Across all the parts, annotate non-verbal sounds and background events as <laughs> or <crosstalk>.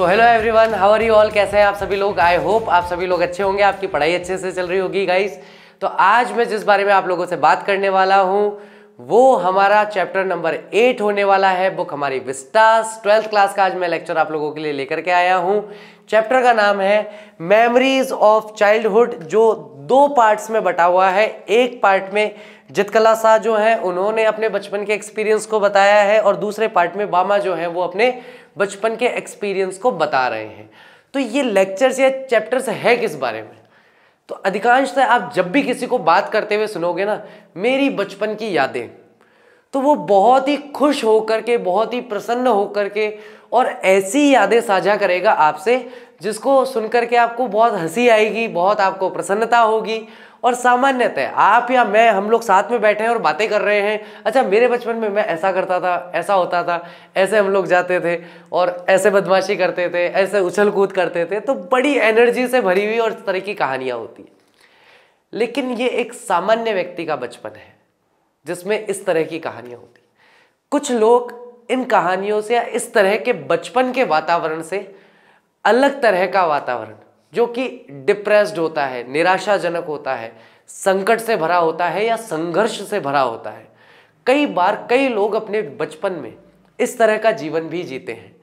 So hello everyone how are you all कैसे हैं आप सभी लोग आई होप आप सभी लोग अच्छे होंगे आपकी पढ़ाई अच्छे से चल रही होगी गाइस तो आज मैं जिस बारे में आप लोगों से बात करने वाला हूँ वो हमारा चैप्टर नंबर एट होने वाला है बुक हमारी विस्टास ट्वेल्थ क्लास का आज मैं लेक्चर आप लोगों के लिए लेकर के आया हूँ चैप्टर का नाम है मेमरीज ऑफ चाइल्डहुड जो दो पार्ट्स में बटा हुआ है एक पार्ट में जितकला शाह जो है उन्होंने अपने बचपन के एक्सपीरियंस को बताया है और दूसरे पार्ट में बामा जो है वो अपने बचपन के एक्सपीरियंस को बता रहे हैं तो ये लेक्चर्स या चैप्टर्स है किस बारे में तो अधिकांशतः तो आप जब भी किसी को बात करते हुए सुनोगे ना मेरी बचपन की यादें तो वो बहुत ही खुश होकर के बहुत ही प्रसन्न होकर के और ऐसी यादें साझा करेगा आपसे जिसको सुन करके आपको बहुत हंसी आएगी बहुत आपको प्रसन्नता होगी और सामान्यतः आप या मैं हम लोग साथ में बैठे हैं और बातें कर रहे हैं अच्छा मेरे बचपन में मैं ऐसा करता था ऐसा होता था ऐसे हम लोग जाते थे और ऐसे बदमाशी करते थे ऐसे उछल कूद करते थे तो बड़ी एनर्जी से भरी हुई और इस तरह की कहानियाँ होती हैं लेकिन ये एक सामान्य व्यक्ति का बचपन है जिसमें इस तरह की कहानियाँ होती कुछ लोग इन कहानियों से या इस तरह के बचपन के वातावरण से अलग तरह का वातावरण जो कि डिप्रेस्ड होता है निराशाजनक होता है संकट से भरा होता है या संघर्ष से भरा होता है कई बार कई लोग अपने बचपन में इस तरह का जीवन भी जीते हैं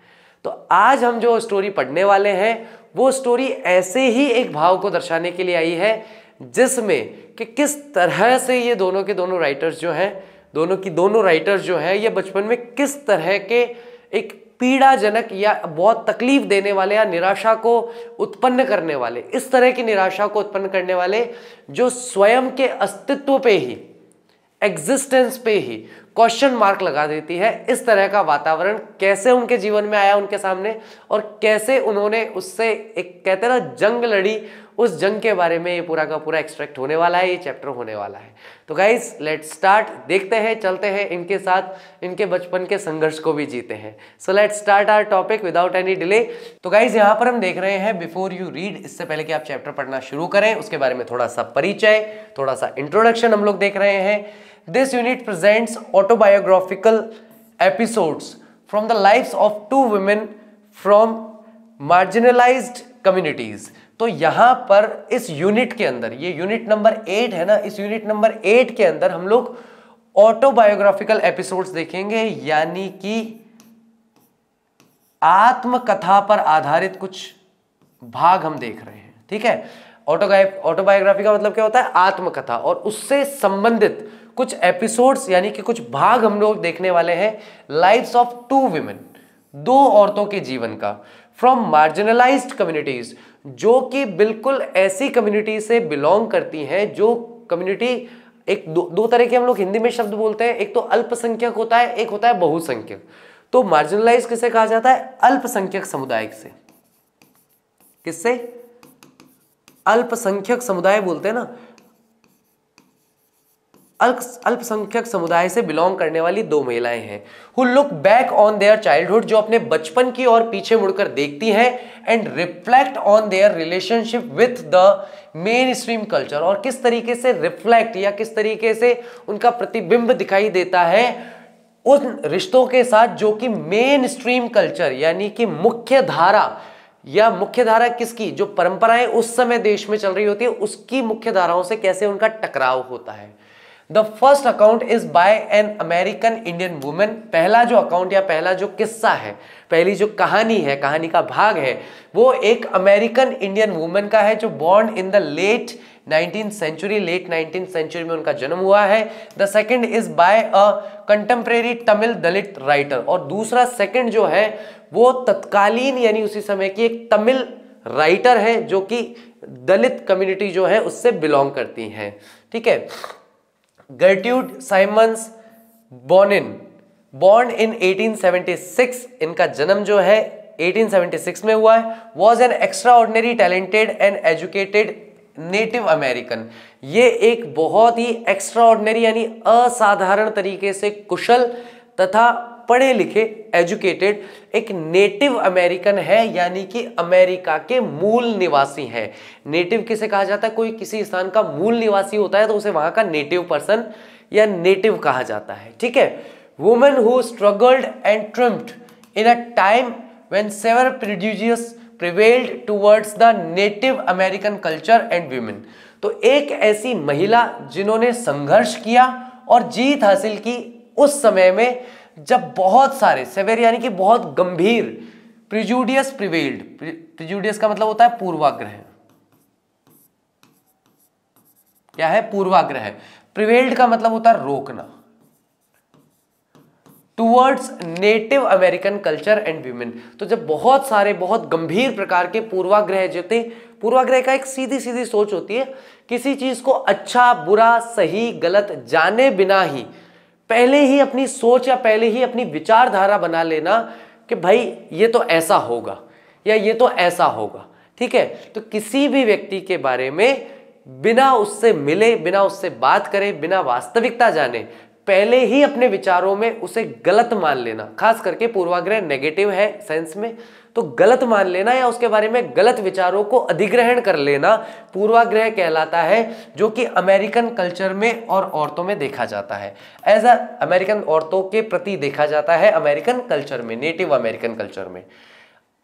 तो आज हम जो स्टोरी पढ़ने वाले हैं वो स्टोरी ऐसे ही एक भाव को दर्शाने के लिए आई है जिसमें कि किस तरह से ये दोनों के दोनों राइटर्स जो हैं दोनों की दोनों राइटर्स जो हैं ये बचपन में किस तरह के एक पीड़ाजनक या बहुत तकलीफ देने वाले या निराशा को उत्पन्न करने वाले इस तरह की निराशा को उत्पन्न करने वाले जो स्वयं के अस्तित्व पे ही एग्जिस्टेंस पे ही क्वेश्चन मार्क लगा देती है इस तरह का वातावरण कैसे उनके जीवन में आया उनके सामने और कैसे उन्होंने उससे एक कहते ना जंग लड़ी उस जंग के बारे में ये पूरा का पूरा एक्सट्रैक्ट होने वाला है ये चैप्टर होने वाला है तो गाइज लेट स्टार्ट देखते हैं चलते हैं इनके साथ इनके बचपन के संघर्ष को भी जीते हैं so let start our topic without any delay तो गाइज यहाँ पर हम देख रहे हैं बिफोर यू रीड इससे पहले कि आप चैप्टर पढ़ना शुरू करें उसके बारे में थोड़ा सा परिचय थोड़ा सा इंट्रोडक्शन हम लोग देख रहे हैं this unit presents autobiographical episodes from the lifes of two women from marginalised communities तो यहां पर इस यूनिट के अंदर ये यूनिट नंबर एट है ना इस यूनिट नंबर एट के अंदर हम लोग ऑटोबायोग्राफिकल एपिसोड्स देखेंगे यानी कि आत्मकथा पर आधारित कुछ भाग हम देख रहे हैं ठीक है ऑटोग्राफ ऑटोबायोग्राफी का मतलब क्या होता है आत्मकथा और उससे संबंधित कुछ एपिसोड्स यानी कि कुछ भाग हम लोग देखने वाले हैं लाइफ्स ऑफ टू वीमेन दो औरतों के जीवन का फ्रॉम मार्जिनलाइज्ड कम्युनिटीज जो कि बिल्कुल ऐसी कम्युनिटी से बिलोंग करती हैं जो कम्युनिटी एक दो, दो तरह के हम लोग हिंदी में शब्द बोलते हैं एक तो अल्पसंख्यक होता है एक होता है बहुसंख्यक तो मार्जिनलाइज किसे कहा जाता है अल्पसंख्यक समुदाय से किससे अल्पसंख्यक समुदाय बोलते हैं ना अल्पसंख्यक समुदाय से बिलोंग करने वाली दो महिलाएं हैं who look back on their childhood जो अपने बचपन की ओर पीछे मुड़कर देखती हैं and reflect on their relationship with the mainstream culture और किस तरीके से रिफ्लेक्ट या किस तरीके से उनका प्रतिबिंब दिखाई देता है उन रिश्तों के साथ जो कि मेन स्ट्रीम कल्चर यानी कि मुख्य धारा या मुख्य धारा किसकी जो परंपराएं उस समय देश में चल रही होती है उसकी मुख्य धाराओं से कैसे उनका टकराव होता है the first account is by an American Indian women पहला जो अकाउंट या पहला जो किस्सा है पहली जो कहानी है कहानी का भाग है वो एक अमेरिकन इंडियन वुमेन का है जो born in the late 19th century late 19th century में उनका जन्म हुआ है the second is by a contemporary Tamil Dalit writer और दूसरा सेकेंड जो है वो तत्कालीन यानी उसी समय की एक तमिल राइटर है जो कि दलित कम्युनिटी जो है उससे बिलोंग करती हैं ठीक है गर्ट्यूड साइमंस बॉनिन बॉर्न इन 1876 इनका जन्म जो है 1876 में हुआ है was an extraordinary talented and educated native American ये एक बहुत ही एक्स्ट्रा ऑर्डनरी यानी असाधारण तरीके से कुशल तथा पढ़े लिखे एजुकेटेड एक नेटिव अमेरिकन है यानी कि अमेरिका के मूल निवासी हैं नेटिव किसे कहा जाता है कोई किसी स्थान का मूल निवासी होता है तो उसे वहां का नेटिव पर्सन या नेटिव कहा जाता है ठीक है women who struggled and triumphed in a time when severe prejudices prevailed towards the native American culture and women तो एक ऐसी महिला जिन्होंने संघर्ष किया और जीत हासिल की उस समय में जब बहुत सारे सेवेर यानी कि बहुत गंभीर प्रिजुडियस प्रिवेल्ड प्रिजुडियस का मतलब होता है पूर्वाग्रह क्या है पूर्वाग्रह प्रिवेल्ड का मतलब होता है रोकना towards native American culture and women तो जब बहुत सारे बहुत गंभीर प्रकार के पूर्वाग्रह जो थे पूर्वाग्रह का एक सीधी सीधी सोच होती है किसी चीज को अच्छा बुरा सही गलत जाने बिना ही पहले ही अपनी सोच या पहले ही अपनी विचारधारा बना लेना कि भाई ये तो ऐसा होगा या ये तो ऐसा होगा ठीक है तो किसी भी व्यक्ति के बारे में बिना उससे मिले बिना उससे बात करें बिना वास्तविकता जाने पहले ही अपने विचारों में उसे गलत मान लेना खास करके पूर्वाग्रह नेगेटिव है सेंस में तो गलत मान लेना या उसके बारे में गलत विचारों को अधिग्रहण कर लेना पूर्वाग्रह कहलाता है जो कि अमेरिकन कल्चर में और औरतों में देखा जाता है एज अ अमेरिकन औरतों के प्रति देखा जाता है अमेरिकन कल्चर में नेटिव अमेरिकन कल्चर में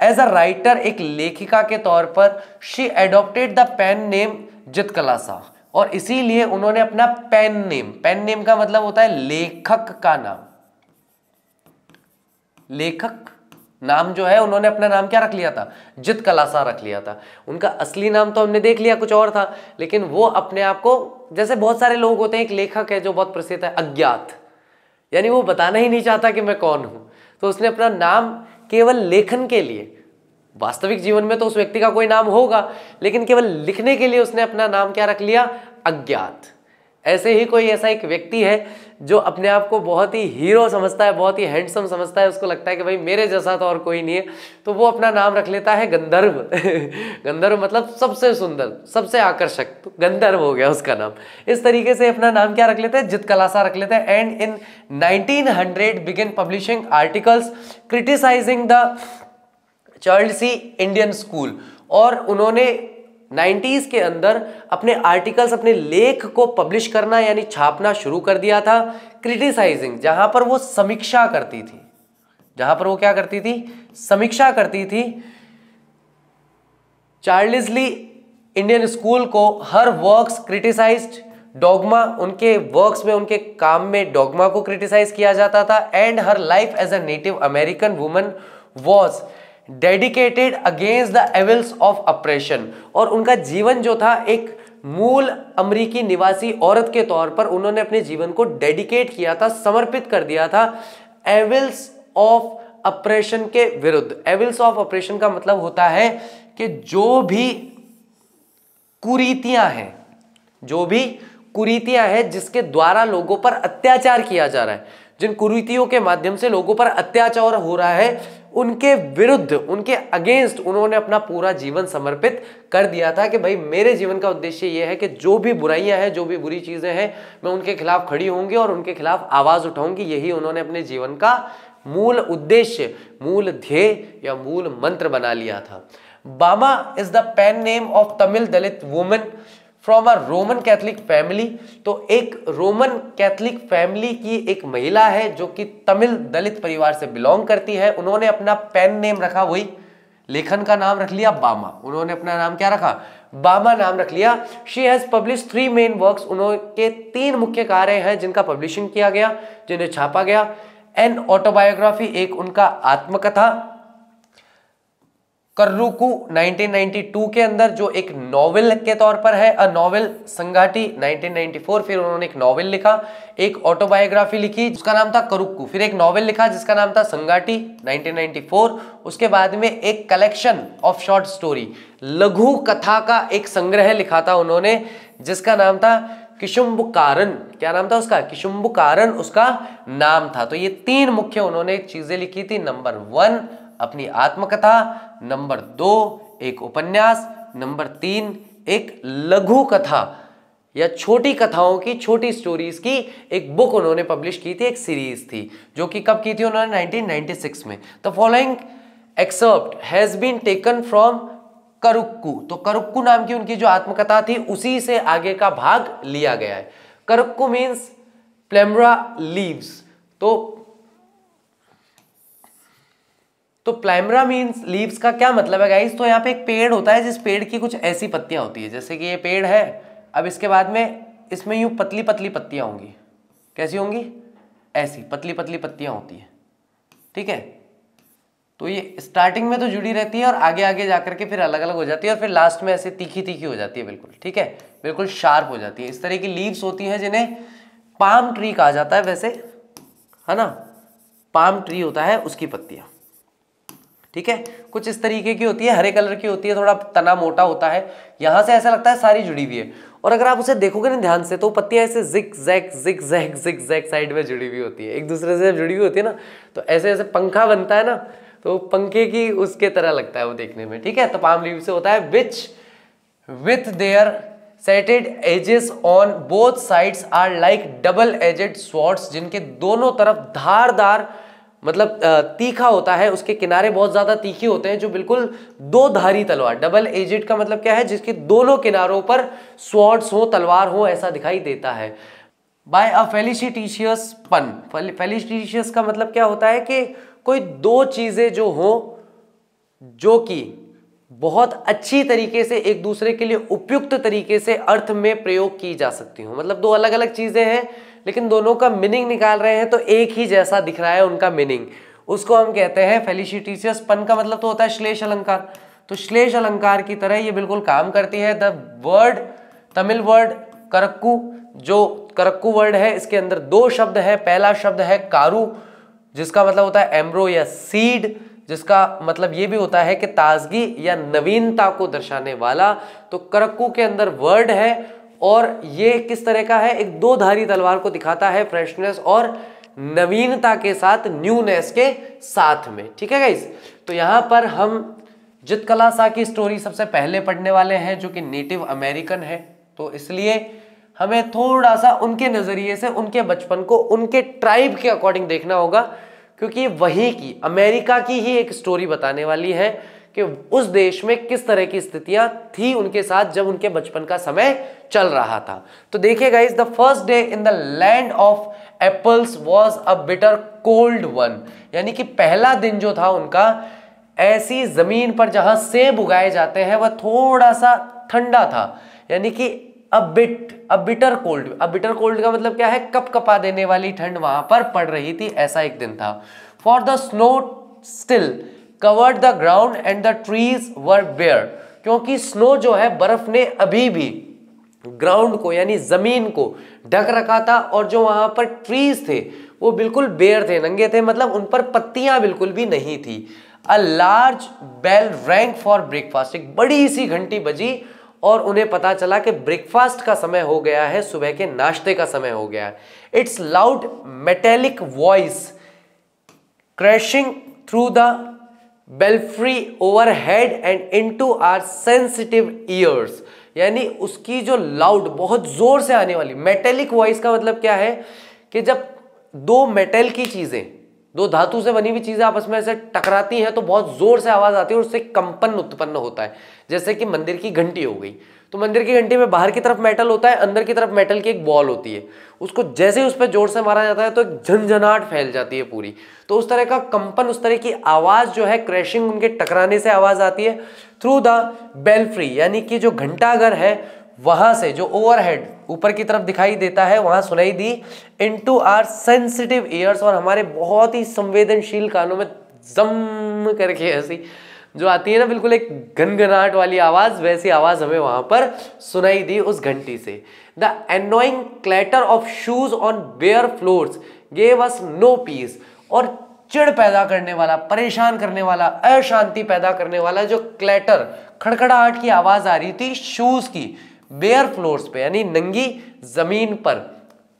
एज अ राइटर एक लेखिका के तौर पर she adopted the pen name Zitkala Sa और इसीलिए उन्होंने अपना पेन नेम पेन नेम का मतलब होता है लेखक का नाम लेखक नाम जो है उन्होंने अपना नाम क्या रख लिया था जित कलासा रख लिया था उनका असली नाम तो हमने देख लिया कुछ और था लेकिन वो अपने आप को जैसे बहुत सारे लोग होते हैं एक लेखक है जो बहुत प्रसिद्ध है अज्ञात यानी वो बताना ही नहीं चाहता कि मैं कौन हूँ तो उसने अपना नाम केवल लेखन के लिए वास्तविक जीवन में तो उस व्यक्ति का कोई नाम होगा लेकिन केवल लिखने के लिए उसने अपना नाम क्या रख लिया अज्ञात ऐसे ही कोई ऐसा एक व्यक्ति है जो अपने आप को बहुत ही हीरो समझता है बहुत ही हैंडसम समझता है उसको लगता है कि भाई मेरे जैसा तो और कोई नहीं है तो वो अपना नाम रख लेता है गंधर्व <laughs> गंधर्व मतलब सबसे सुंदर सबसे आकर्षक तो गंधर्व हो गया उसका नाम इस तरीके से अपना नाम क्या रख लेते हैं जित कलासा रख लेते हैं and in nineteen hundred begin publishing articles criticising the चाइल्ड सी इंडियन स्कूल और उन्होंने 90s के अंदर अपने आर्टिकल्स अपने लेख को पब्लिश करना यानी छापना शुरू कर दिया था क्रिटिसाइजिंग जहां पर वो समीक्षा करती थी जहां पर वो क्या करती थी समीक्षा करती थी चार्लिजली इंडियन स्कूल को हर वर्क्स क्रिटिसाइज्ड डॉगमा उनके वर्क्स में उनके काम में डॉगमा को क्रिटिसाइज किया जाता था and her life as a native American woman was dedicated against the evils of oppression और उनका जीवन जो था एक मूल अमरीकी निवासी औरत के तौर पर उन्होंने अपने जीवन को डेडिकेट किया था समर्पित कर दिया था एविल्स ऑफ अप्रेशन के विरुद्ध एविल्स ऑफ अप्रेशन का मतलब होता है कि जो भी कुरीतियां हैं जो भी कुरीतियां हैं जिसके द्वारा लोगों पर अत्याचार किया जा रहा है जिन कुरीतियों के माध्यम से लोगों पर अत्याचार हो रहा है उनके विरुद्ध उनके अगेंस्ट उन्होंने अपना पूरा जीवन समर्पित कर दिया था कि भाई मेरे जीवन का उद्देश्य यह है कि जो भी बुराइयां हैं जो भी बुरी चीज़ें हैं मैं उनके खिलाफ खड़ी होंगी और उनके खिलाफ आवाज़ उठाऊंगी यही उन्होंने अपने जीवन का मूल उद्देश्य मूल ध्येय या मूल मंत्र बना लिया था Bama is the pen name of Tamil Dalit women from a Roman Catholic family तो एक रोमन कैथलिक फैमिली की एक महिला है जो कि तमिल दलित परिवार से बिलोंग करती है उन्होंने अपना पेन नेम रखा वही लेखन का नाम रख लिया बामा उन्होंने अपना नाम क्या रखा बामा नाम रख लिया she has publish three main works उन्होंने तीन मुख्य कार्य हैं जिनका पब्लिशिंग किया गया जिन्हें छापा गया एन ऑटोबायोग्राफी एक उनका आत्मकथा कर्रुकू 1992 के अंदर जो एक नॉवेल के तौर पर है अ नॉवेल संघाटी 1994 फिर उन्होंने एक नॉवेल लिखा एक ऑटोबायोग्राफी लिखी जिसका नाम था करुक्कू फिर एक नॉवेल लिखा जिसका नाम था संघाटी 1994 उसके बाद में एक कलेक्शन ऑफ शॉर्ट स्टोरी लघु कथा का एक संग्रह लिखा था उन्होंने जिसका नाम था कारण क्या नाम था उसका कारण उसका नाम था तो ये तीन मुख्य उन्होंने चीजें लिखी थी नंबर वन अपनी आत्मकथा नंबर दो एक उपन्यास नंबर तीन एक लघु कथा या छोटी कथाओं की छोटी स्टोरीज की एक बुक उन्होंने पब्लिश की थी एक सीरीज थी जो कि कब की थी उन्होंने 1996 में the following excerpt has been taken from Karukku तो करुक्कू नाम की उनकी जो आत्मकथा थी उसी से आगे का भाग लिया गया है करुक्कू मीन्स प्लेमरा लीव्स तो तो प्लाइमरा मीन्स लीव्स का क्या मतलब है गाइस तो यहाँ पे एक पेड़ होता है जिस पेड़ की कुछ ऐसी पत्तियाँ होती है जैसे कि ये पेड़ है अब इसके बाद में इसमें यूँ पतली पतली पत्तियाँ होंगी कैसी होंगी ऐसी पतली पतली पत्तियाँ होती हैं ठीक है तो ये स्टार्टिंग में तो जुड़ी रहती है और आगे आगे जाकर के फिर अलग अलग हो जाती है और फिर लास्ट में ऐसे तीखी तीखी हो जाती है बिल्कुल ठीक है बिल्कुल शार्प हो जाती है इस तरह की लीव्स होती हैं जिन्हें पाम ट्री कहा जाता है वैसे है ना पाम ट्री होता है उसकी पत्तियाँ ठीक है कुछ इस तरीके की होती है हरे कलर की होती है थोड़ा तना मोटा होता है यहां से ऐसा लगता है सारी जुड़ी हुई है और अगर आप उसे देखोगे ना ध्यान से तो पत्तियां ऐसे जिक जैक जिक जैक जिक जैक साइड में जुड़ी हुई होती है एक दूसरे से जुड़ी हुई होती है ना तो ऐसे ऐसे पंखा बनता है ना तो पंखे की उसके तरह लगता है वो देखने में ठीक है तो पाम लीव से होता है which with their serrated edges on both sides are like double edged swords जिनके दोनों तरफ धारदार मतलब तीखा होता है उसके किनारे बहुत ज़्यादा तीखे होते हैं जो बिल्कुल दो धारी तलवार डबल एजिट का मतलब क्या है जिसके दोनों किनारों पर स्वॉर्ड्स हो तलवार हो ऐसा दिखाई देता है बाय अ फेलिशिटीशियस पन फेलिसिटिशियस का मतलब क्या होता है कि कोई दो चीज़ें जो हों जो कि बहुत अच्छी तरीके से एक दूसरे के लिए उपयुक्त तरीके से अर्थ में प्रयोग की जा सकती हो मतलब दो अलग अलग चीज़ें हैं लेकिन दोनों का मीनिंग निकाल रहे हैं तो एक ही जैसा दिख रहा है उनका मीनिंग उसको हम कहते हैं पन का मतलब तो होता है श्लेष अलंकार तो श्लेष अलंकार की तरह ये बिल्कुल काम करती है the word Tamil word Karukku जो करक्कू वर्ड है इसके अंदर दो शब्द है पहला शब्द है कारू जिसका मतलब होता है एम्ब्रो या सीड जिसका मतलब ये भी होता है कि ताजगी या नवीनता को दर्शाने वाला तो करक्कू के अंदर वर्ड है और ये किस तरह का है एक दो धारी तलवार को दिखाता है फ्रेशनेस और नवीनता के साथ न्यूनेस के साथ में ठीक है गाइस तो यहाँ पर हम जित कला शाह की स्टोरी सबसे पहले पढ़ने वाले हैं जो कि नेटिव अमेरिकन है तो इसलिए हमें थोड़ा सा उनके नज़रिए से उनके बचपन को उनके ट्राइब के अकॉर्डिंग देखना होगा क्योंकि वही की अमेरिका की ही एक स्टोरी बताने वाली है कि उस देश में किस तरह की स्थितियां थी उनके साथ जब उनके बचपन का समय चल रहा था तो देखिएगा is the first day in the land of apples was a bitter cold one यानी कि पहला दिन जो था उनका ऐसी जमीन पर जहां सेब उगाए जाते हैं वह थोड़ा सा ठंडा था यानी कि a bit a bitter cold a bitter cold का मतलब क्या है कप कपा देने वाली ठंड वहां पर पड़ रही थी ऐसा एक दिन था for the snow still covered the ground and the trees were bare क्योंकि स्नो जो है बर्फ ने अभी भी ग्राउंड को यानी जमीन को ढक रखा था और जो वहां पर ट्रीज थे वो बिल्कुल बेयर थे नंगे थे मतलब उन पर पत्तियां बिल्कुल भी नहीं थी a large bell rang for breakfast एक बड़ी सी घंटी बजी और उन्हें पता चला कि ब्रेकफास्ट का समय हो गया है सुबह के नाश्ते का समय हो गया है its loud metallic voice crashing through the belfry overhead and into our sensitive ears यानी उसकी जो लाउड बहुत जोर से आने वाली मेटेलिक वॉइस का मतलब क्या है कि जब दो मेटल की चीजें दो धातु से बनी हुई चीजें आपस में ऐसे टकराती हैं तो बहुत जोर से आवाज आती है और उससे कंपन उत्पन्न होता है जैसे कि मंदिर की घंटी हो गई तो मंदिर की घंटी में बाहर की तरफ मेटल होता है अंदर की तरफ मेटल की एक बॉल होती है उसको जैसे ही उस पर जोर से मारा जाता है तो एक झंझनाट फैल जाती है पूरी तो उस तरह का कंपन उस तरह की आवाज़ जो है क्रैशिंग उनके टकराने से आवाज़ आती है थ्रू द बेल्फ्री यानी कि जो घंटाघर है वहां से जो ओवरहेड ऊपर की तरफ दिखाई देता है वहां सुनाई दी into our sensitive ears और हमारे बहुत ही संवेदनशील कानों में जम करके ऐसी जो आती है ना बिल्कुल एक घनघनाहट वाली आवाज़ वैसी आवाज़ हमें वहाँ पर सुनाई दी उस घंटी से the annoying clatter of shoes on bare floor gave us no peace और चिड़ पैदा करने वाला परेशान करने वाला अशांति पैदा करने वाला जो क्लैटर खड़खड़ाहट की आवाज़ आ रही थी शूज़ की बेयर फ्लोर्स पे यानी नंगी ज़मीन पर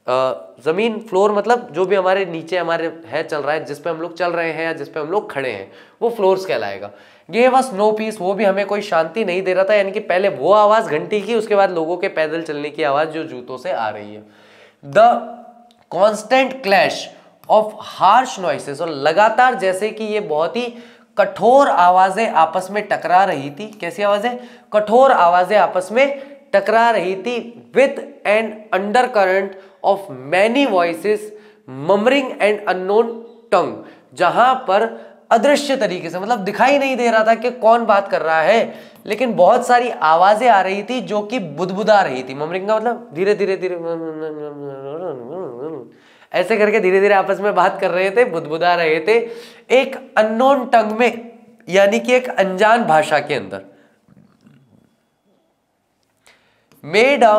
ज़मीन फ्लोर मतलब जो भी हमारे नीचे हमारे है चल रहा है जिस पे हम लोग चल रहे हैं या जिस पे हम लोग खड़े हैं वो फ्लोर्स कहलाएगा ये बस नो पीस वो भी हमें कोई शांति नहीं दे रहा था यानी कि पहले वो आवाज़ घंटी की उसके बाद लोगों के पैदल चलने की आवाज़ जो जूतों से आ रही है the constant clash of harsh noises और लगातार जैसे कि ये बहुत ही कठोर आवाज़ें आपस में टकरा रही थी कैसी आवाज़ें कठोर आवाज़ें आपस में टकरा रही थी with and undercurrent of many voices murmuring and unknown tongue जहां पर अदृश्य तरीके से मतलब दिखाई नहीं दे रहा था कि कौन बात कर रहा है लेकिन बहुत सारी आवाजें आ रही थी जो कि बुदबुदा रही थी ममरिंग का मतलब धीरे धीरे धीरे ऐसे करके धीरे धीरे आपस में बात कर रहे थे बुदबुदा रहे थे एक अननोन टंग में यानी कि एक अनजान भाषा के अंदर made a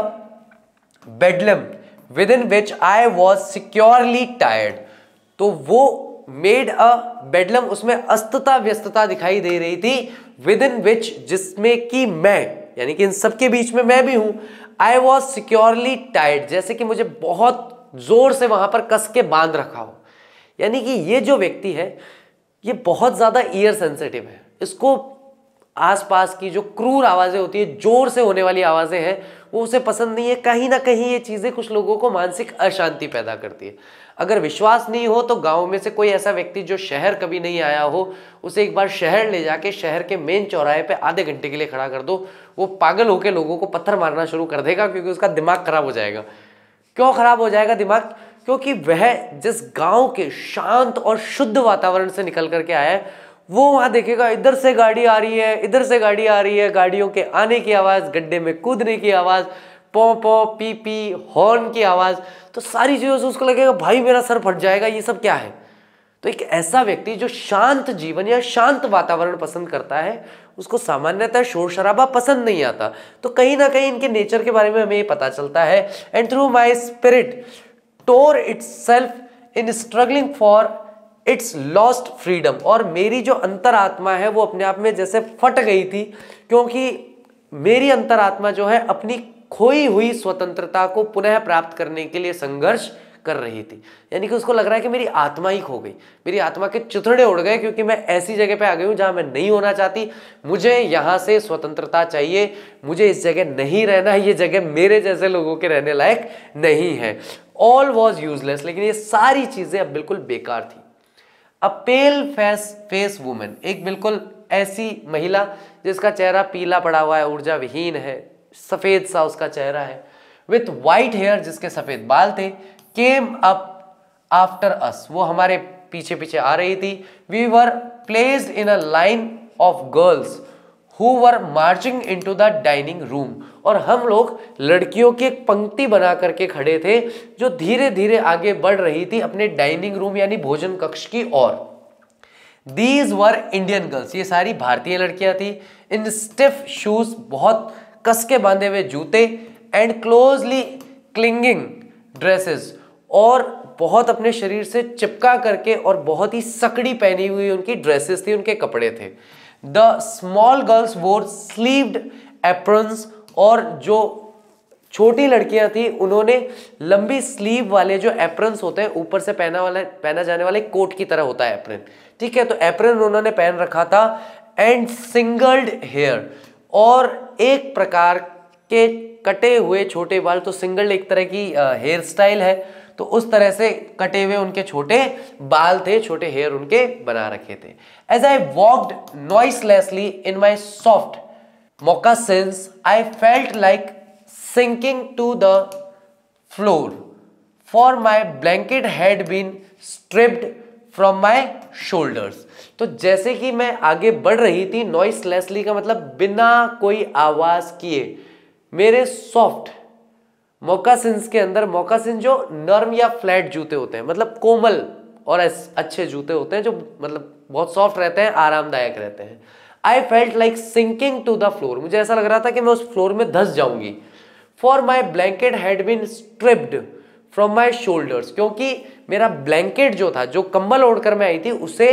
bedlam within which I was securely tired तो वो मेड अ बेडलम उसमें अस्तता व्यस्तता दिखाई दे रही थी विद इन विच जिसमें कि मैं यानी कि इन सबके बीच में मैं भी हूं आई वॉज सिक्योरली टायर्ड जैसे कि मुझे बहुत जोर से वहां पर कस के बांध रखा हो यानी कि ये जो व्यक्ति है ये बहुत ज़्यादा ईयर सेंसिटिव है इसको आसपास की जो क्रूर आवाज़ें होती है जोर से होने वाली आवाज़ें हैं वो उसे पसंद नहीं है कहीं ना कहीं ये चीज़ें कुछ लोगों को मानसिक अशांति पैदा करती है अगर विश्वास नहीं हो तो गांव में से कोई ऐसा व्यक्ति जो शहर कभी नहीं आया हो उसे एक बार शहर ले जाके शहर के मेन चौराहे पे आधे घंटे के लिए खड़ा कर दो वो पागल होकर लोगों को पत्थर मारना शुरू कर देगा क्योंकि उसका दिमाग खराब हो जाएगा क्यों खराब हो जाएगा दिमाग क्योंकि वह जिस गांव के शांत और शुद्ध वातावरण से निकल करके आया है वो वहाँ देखेगा इधर से गाड़ी आ रही है इधर से गाड़ी आ रही है गाड़ियों के आने की आवाज़ गड्ढे में कूदने की आवाज़ पो पो पी पी हॉर्न की आवाज़ तो सारी चीज़ों से उसको लगेगा भाई मेरा सर फट जाएगा ये सब क्या है तो एक ऐसा व्यक्ति जो शांत जीवन या शांत वातावरण पसंद करता है उसको सामान्यतः शोर शराबा पसंद नहीं आता तो कहीं ना कहीं इनके नेचर के बारे में हमें ये पता चलता है and through my spirit tore itself in struggling for its lost freedom और मेरी जो अंतरात्मा है वो अपने आप में जैसे फट गई थी क्योंकि मेरी अंतरात्मा जो है अपनी खोई हुई स्वतंत्रता को पुनः प्राप्त करने के लिए संघर्ष कर रही थी यानी कि उसको लग रहा है कि मेरी आत्मा ही खो गई मेरी आत्मा के चुथड़े उड़ गए क्योंकि मैं ऐसी जगह पे आ गई हूँ जहाँ मैं नहीं होना चाहती मुझे यहाँ से स्वतंत्रता चाहिए मुझे इस जगह नहीं रहना है ये जगह मेरे जैसे लोगों के रहने लायक नहीं है ऑल वॉज यूजलेस लेकिन ये सारी चीज़ें अब बिल्कुल बेकार थी a pale face face women एक बिल्कुल ऐसी महिला जिसका चेहरा पीला पड़ा हुआ है ऊर्जा विहीन है सफ़ेद सा उसका चेहरा है विथ वाइट हेयर जिसके सफ़ेद बाल थे केम अप आफ्टर अस वो हमारे पीछे पीछे आ रही थी we were placed in a line of girls who were marching into the dining room और हम लोग लड़कियों की एक पंक्ति बना करके खड़े थे जो धीरे धीरे आगे बढ़ रही थी अपने डाइनिंग रूम यानी भोजन कक्ष की ओर दीज वर इंडियन गर्ल्स ये सारी भारतीय लड़कियां थी इन स्टिफ शूज बहुत कस के बांधे हुए जूते एंड क्लोजली क्लिंगिंग ड्रेसेस और बहुत अपने शरीर से चिपका करके और बहुत ही सकड़ी पहनी हुई उनकी ड्रेसेस थी उनके कपड़े थे the small girls wore sleeved aprons और जो छोटी लड़कियां थी उन्होंने लंबी स्लीव वाले जो एप्रन्स होते हैं ऊपर से पहना वाला पहना जाने वाले कोट की तरह होता है एप्रन ठीक है तो एप्रन उन्होंने पहन रखा था एंड सिंगल्ड हेयर और एक प्रकार के कटे हुए छोटे बाल तो सिंगल्ड एक तरह की हेयर स्टाइल है तो उस तरह से कटे हुए उनके छोटे बाल थे छोटे हेयर उनके बना रखे थे as I walked noiselessly in my soft moccasins, I felt like sinking to the floor for my blanket had been stripped from my shoulders तो जैसे कि मैं आगे बढ़ रही थी नॉइस लेसली का मतलब बिना कोई आवाज किए मेरे सॉफ्ट मोकासिन्स के अंदर मोकासिन जो नर्म या फ्लैट जूते होते हैं मतलब कोमल और अच्छे जूते होते हैं जो मतलब बहुत सॉफ्ट रहते हैं आरामदायक रहते हैं I felt like sinking to the floor मुझे ऐसा लग रहा था कि मैं उस फ्लोर में धस जाऊंगी for my blanket had been stripped from my shoulders क्योंकि मेरा ब्लैंकेट जो था जो कम्बल ओढ़कर मैं आई थी उसे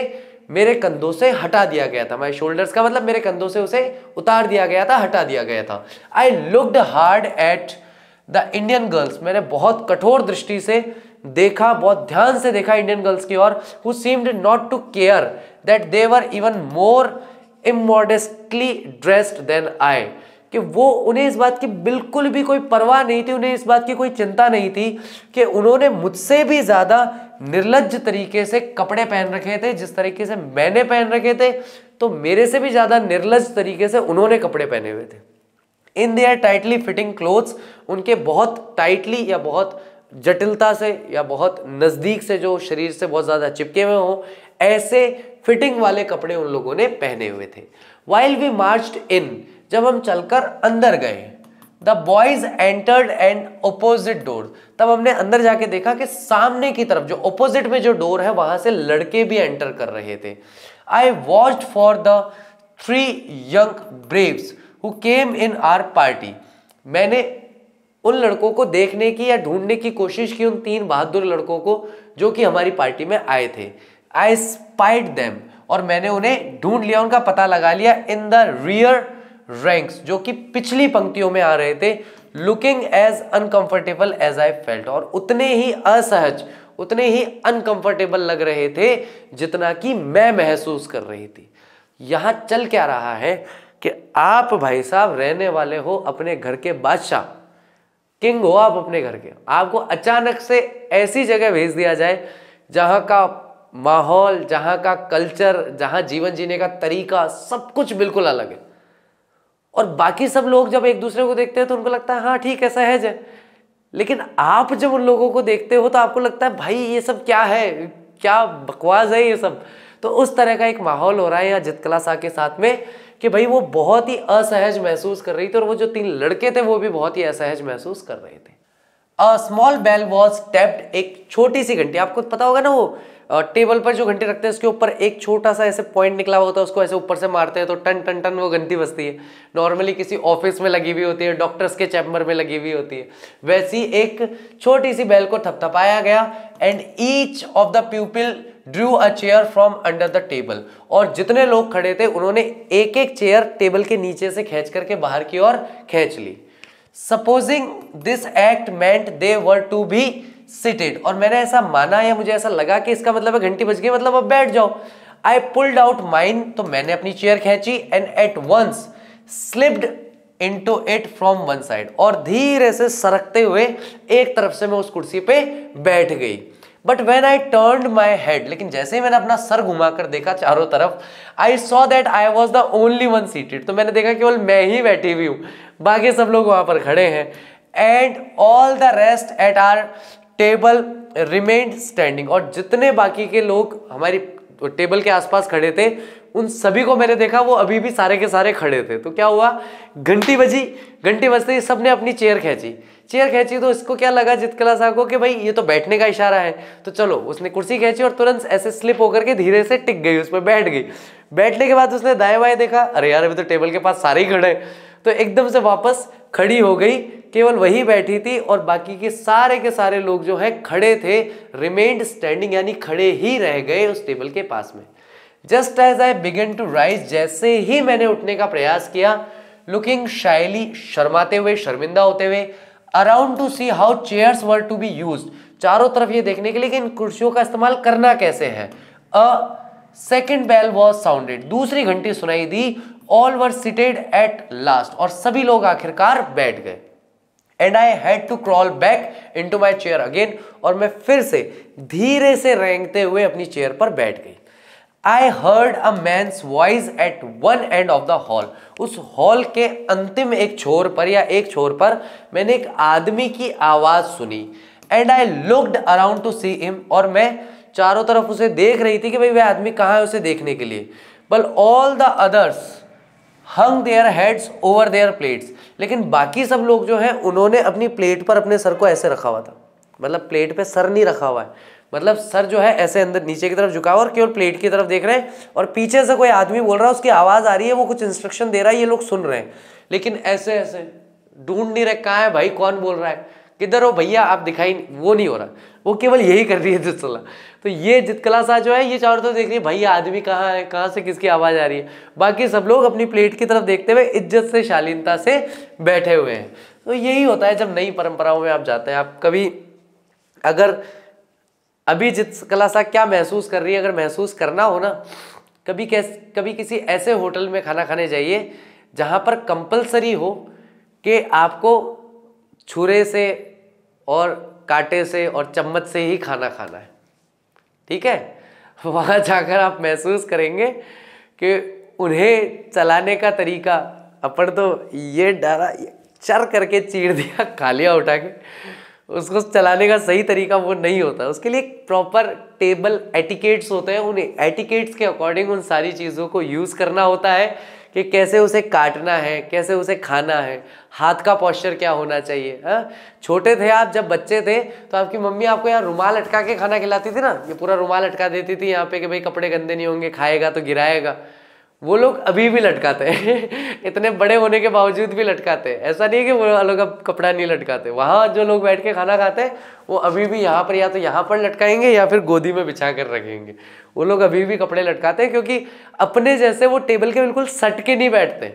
मेरे कंधों से हटा दिया गया था माई शोल्डर्स का मतलब मेरे कंधों से उसे उतार दिया गया था हटा दिया गया था I looked hard at the Indian girls मैंने बहुत कठोर दृष्टि से देखा बहुत ध्यान से देखा इंडियन गर्ल्स की और who seemed not to care that they were even more immodestly dressed than I कि वो उन्हें इस बात की बिल्कुल भी कोई परवाह नहीं थी उन्हें इस बात की कोई चिंता नहीं थी कि उन्होंने मुझसे भी ज़्यादा निर्लज तरीके से कपड़े पहन रखे थे जिस तरीके से मैंने पहन रखे थे तो मेरे से भी ज़्यादा निर्लज तरीके से उन्होंने कपड़े पहने हुए थे in their tightly fitting clothes उनके बहुत टाइटली या बहुत जटिलता से या बहुत नज़दीक से जो शरीर से बहुत ज़्यादा चिपके हुए हों ऐसे फिटिंग वाले कपड़े उन लोगों ने पहने हुए थे वाइल वी मार्च इन जब हम चलकर अंदर गए the boys entered and opposite door तब हमने अंदर जाके देखा कि सामने की तरफ जो अपोजिट में जो डोर है वहां से लड़के भी एंटर कर रहे थे I watch for the three young braves who came in our party मैंने उन लड़कों को देखने की या ढूंढने की कोशिश की उन तीन बहादुर लड़कों को जो कि हमारी पार्टी में आए थे आई स्पाइड देम और मैंने उन्हें ढूंढ लिया उनका पता लगा लिया इन द रियर रैंक्स जो कि पिछली पंक्तियों में आ रहे थे looking as uncomfortable as I felt और उतने ही असहज उतने ही अनकंफर्टेबल लग रहे थे जितना कि मैं महसूस कर रही थी यहां चल क्या रहा है कि आप भाई साहब रहने वाले हो अपने घर के बादशाह किंग हो आप अपने घर के आपको अचानक से ऐसी जगह भेज दिया जाए जहाँ का माहौल जहां का कल्चर जहां जीवन जीने का तरीका सब कुछ बिल्कुल अलग है और बाकी सब लोग जब एक दूसरे को देखते हैं तो उनको लगता है हाँ ठीक है सहज है लेकिन आप जब उन लोगों को देखते हो तो आपको लगता है भाई ये सब क्या है क्या बकवास है ये सब तो उस तरह का एक माहौल हो रहा है यहाँ जितकला साह के साथ में कि भाई वो बहुत ही असहज महसूस कर रही थी और वो जो तीन लड़के थे वो भी बहुत ही असहज महसूस कर रहे थे a small bell was tapped एक छोटी सी घंटी आपको पता होगा ना वो टेबल पर जो घंटी रखते हैं उसके ऊपर एक छोटा सा ऐसे पॉइंट निकला होता है उसको ऐसे ऊपर से मारते हैं तो टन टन टन वो घंटी बजती है नॉर्मली किसी ऑफिस में लगी हुई होती है डॉक्टर्स के चैम्बर में लगी हुई होती है वैसी एक छोटी सी बेल को थपथपाया गया and each of the people drew a chair from under the table और जितने लोग खड़े थे उन्होंने एक एक चेयर टेबल के नीचे से खींच करके बाहर की ओर खींच ली supposing this act meant they were to be seated और मैंने ऐसा माना या मुझे ऐसा लगा कि इसका मतलब है घंटी बज गई मतलब अब बैठ जाओ आई पुल्ड आउट माइन तो मैंने अपनी चेयर खेची and at once slipped into it from one side और धीरे से सरकते हुए एक तरफ से मैं उस कुर्सी पे बैठ गई but when I turn my head लेकिन जैसे ही मैंने अपना सर घुमा कर देखा चारों तरफ I saw that I was the only one seated तो मैंने देखा केवल मैं ही बैठी हुई हूँ बाकी सब लोग वहाँ पर खड़े हैं and all the rest at our table remained standing और जितने बाकी के लोग हमारी टेबल के आसपास खड़े थे उन सभी को मैंने देखा वो अभी भी सारे के सारे खड़े थे तो क्या हुआ घंटी बजी घंटी बजते ही सबने अपनी चेयर खींची चेयर खींची तो इसको क्या लगा जितकला साहब को कि भाई ये तो बैठने का इशारा है तो चलो उसने कुर्सी खींची और तुरंत ऐसे स्लिप होकर के धीरे से टिक गई उस पर बैठ गई बैठने के बाद उसने दाएं बाएं देखा अरे यार अभी तो टेबल के पास सारे ही खड़े तो एकदम से वापस खड़ी हो गई केवल वही बैठी थी और बाकी के सारे के सारे लोग जो है खड़े थे रिमेन्ड स्टैंडिंग यानी खड़े ही रह गए उस टेबल के पास में just as I began to rise जैसे ही मैंने उठने का प्रयास किया लुकिंग शायली शर्माते हुए शर्मिंदा होते हुए around to see how chairs were to be use चारों तरफ ये देखने के लिए कि इन कुर्सियों का इस्तेमाल करना कैसे है a second bell was sounded दूसरी घंटी सुनाई दी all were seated at last और सभी लोग आखिरकार बैठ गए and I had to crawl back into my chair again और मैं फिर से धीरे से रेंगते हुए अपनी चेयर पर बैठ गई I heard a man's voice at one end of the hall उस हॉल के अंतिम एक छोर पर या एक छोर पर मैंने एक आदमी की आवाज़ सुनी and I looked around to see him और मैं चारों तरफ उसे देख रही थी कि भाई वह आदमी कहाँ है उसे देखने के लिए but all the others hung their heads over their plates लेकिन बाकी सब लोग जो हैं उन्होंने अपनी प्लेट पर अपने सर को ऐसे रखा हुआ था मतलब प्लेट पे सर नहीं रखा हुआ है मतलब सर जो है ऐसे अंदर नीचे की तरफ झुका हुआ और केवल प्लेट की तरफ देख रहे हैं और पीछे से कोई आदमी बोल रहा है उसकी आवाज़ आ रही है वो कुछ इंस्ट्रक्शन दे रहा है ये लोग सुन रहे हैं लेकिन ऐसे ऐसे ढूंढ नहीं रहे कहाँ है भाई कौन बोल रहा है किधर हो भैया आप दिखाई वो नहीं हो रहा वो केवल यही कर रही है जितकला तो ये जितकला सा जो है ये चारों तरफ देख रही है भैया आदमी कहाँ है कहाँ से किसकी आवाज़ आ रही है बाकी सब लोग अपनी प्लेट की तरफ देखते हुए इज्जत से शालीनता से बैठे हुए हैं तो यही होता है जब नई परंपराओं में आप जाते हैं आप कभी अगर अभी कला सा क्या महसूस कर रही है अगर महसूस करना हो ना कभी कैस कभी किसी ऐसे होटल में खाना खाने जाइए जहाँ पर कंपलसरी हो कि आपको छुरे से और कांटे से और चम्मच से ही खाना खाना है ठीक है वहाँ जाकर आप महसूस करेंगे कि उन्हें चलाने का तरीका अपन तो ये डरा ये चर करके चीर दिया खा लिया उठा के उसको चलाने का सही तरीका वो नहीं होता उसके लिए प्रॉपर टेबल एटिकेट्स होते हैं उन एटिकेट्स के अकॉर्डिंग उन सारी चीज़ों को यूज़ करना होता है कि कैसे उसे काटना है कैसे उसे खाना है हाथ का पॉस्चर क्या होना चाहिए हा? छोटे थे आप जब बच्चे थे तो आपकी मम्मी आपको यहाँ रुमाल अटका के खाना खिलाती थी ना ये पूरा रुमाल अटका देती थी यहाँ पे कि भाई कपड़े गंदे नहीं होंगे खाएगा तो गिराएगा वो लोग अभी भी लटकाते हैं <laughs> इतने बड़े होने के बावजूद भी लटकाते हैं ऐसा नहीं है कि वो लोग अब कपड़ा नहीं लटकाते वहाँ जो लोग बैठ के खाना खाते हैं वो अभी भी यहाँ पर या तो यहाँ पर लटकाएंगे या फिर गोदी में बिछा कर रखेंगे वो लोग अभी भी कपड़े लटकाते हैं क्योंकि अपने जैसे वो टेबल के बिल्कुल सट के नहीं बैठते